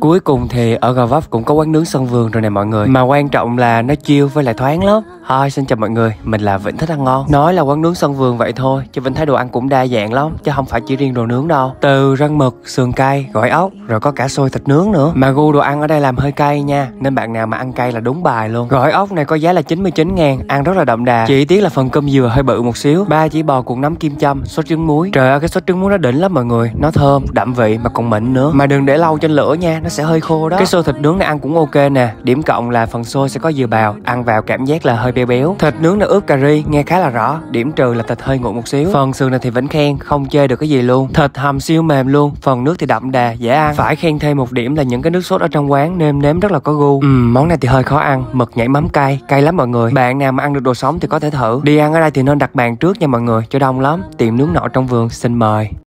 Cuối cùng thì ở Gò Vấp cũng có quán nướng sân vườn rồi nè mọi người Mà quan trọng là nó chiêu với lại thoáng lắm Hi, xin chào mọi người, mình là Vĩnh thích ăn ngon Nói là quán nướng sân vườn vậy thôi Chứ Vĩnh thấy đồ ăn cũng đa dạng lắm Chứ không phải chỉ riêng đồ nướng đâu Từ răng mực, sườn cay, gỏi ốc Rồi có cả xôi thịt nướng nữa Mà gu đồ ăn ở đây làm hơi cay nha Nên bạn nào mà ăn cay là đúng bài luôn Gỏi ốc này có giá là 99 ngàn Ăn rất là đậm đà Chỉ tiếc là phần cơm dừa hơi bự một xíu Ba chỉ bò cuộn nấm kim châm, sốt trứng muối Trời ơi, cái sốt trứng muối nó đỉnh lắm mọi người Nó thơm, đậm vị mà còn mịn nữa Mà đừng để lâu trên lửa nha, nó sẽ hơi khô đó Cái xôi thịt nướng này ăn cũng ok nè Điểm cộng là phần xôi sẽ có dừa bào Ăn vào cảm giác là hơi béo béo thịt nướng là ướp cà ri nghe khá là rõ điểm trừ là thịt hơi nguội một xíu phần sườn này thì vẫn khen không chơi được cái gì luôn thịt hầm siêu mềm luôn phần nước thì đậm đà dễ ăn phải khen thêm một điểm là những cái nước sốt ở trong quán nêm nếm rất là có gu ừ, món này thì hơi khó ăn mực nhảy mắm cay cay lắm mọi người bạn nào mà ăn được đồ sống thì có thể thử đi ăn ở đây thì nên đặt bàn trước nha mọi người cho đông lắm tiệm nướng nọ trong vườn xin mời